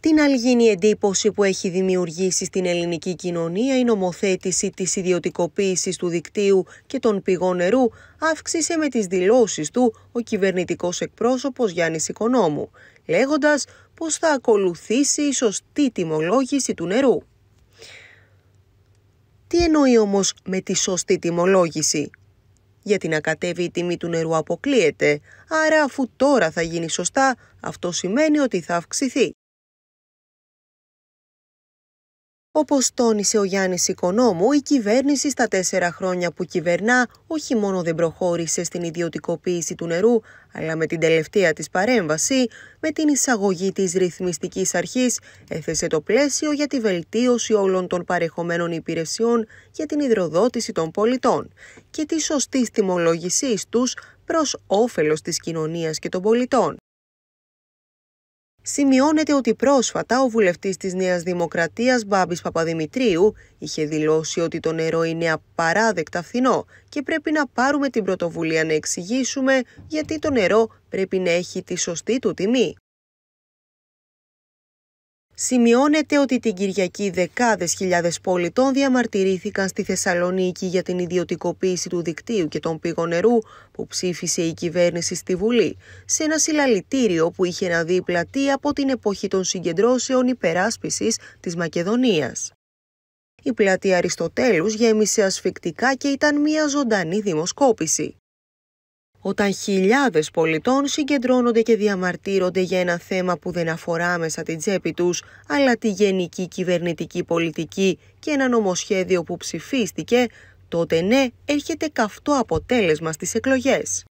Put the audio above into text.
Την αλγίνη εντύπωση που έχει δημιουργήσει στην ελληνική κοινωνία η νομοθέτηση της ιδιωτικοποίησης του δικτύου και των πηγών νερού αύξησε με τις δηλώσεις του ο κυβερνητικός εκπρόσωπος Γιάννης Οικονόμου, λέγοντας πως θα ακολουθήσει η σωστή τιμολόγηση του νερού. Τι εννοεί όμως με τη σωστή τιμολόγηση? Γιατί να κατέβει η τιμή του νερού αποκλείεται, άρα αφού τώρα θα γίνει σωστά, αυτό σημαίνει ότι θα αυξηθεί. Όπως τόνισε ο Γιάννης Οικονόμου, η κυβέρνηση στα τέσσερα χρόνια που κυβερνά όχι μόνο δεν προχώρησε στην ιδιωτικοποίηση του νερού, αλλά με την τελευταία της παρέμβαση, με την εισαγωγή της ρυθμιστικής αρχής, έθεσε το πλαίσιο για τη βελτίωση όλων των παρεχομένων υπηρεσιών για την υδροδότηση των πολιτών και τη σωστή τιμολόγησής τους προς όφελος της κοινωνίας και των πολιτών. Σημειώνεται ότι πρόσφατα ο βουλευτής της Νέας Δημοκρατίας Μπάμπης Παπαδημητρίου είχε δηλώσει ότι το νερό είναι απαράδεκτα φθηνό και πρέπει να πάρουμε την πρωτοβουλία να εξηγήσουμε γιατί το νερό πρέπει να έχει τη σωστή του τιμή. Σημειώνεται ότι την Κυριακή δεκάδες χιλιάδες πολιτών διαμαρτυρήθηκαν στη Θεσσαλονίκη για την ιδιωτικοποίηση του δικτύου και των πήγων νερού που ψήφισε η κυβέρνηση στη Βουλή, σε ένα συλλαλητήριο που είχε να δει πλατεία από την εποχή των συγκεντρώσεων υπεράσπισης της Μακεδονίας. Η πλατεία Αριστοτέλους γέμισε ασφικτικά και ήταν μια ζωντανή δημοσκόπηση όταν χιλιάδες πολιτών συγκεντρώνονται και διαμαρτύρονται για ένα θέμα που δεν αφορά μέσα την τσέπη τους, αλλά τη γενική κυβερνητική πολιτική και ένα νομοσχέδιο που ψηφίστηκε, τότε ναι, έρχεται καυτό αποτέλεσμα στις εκλογές.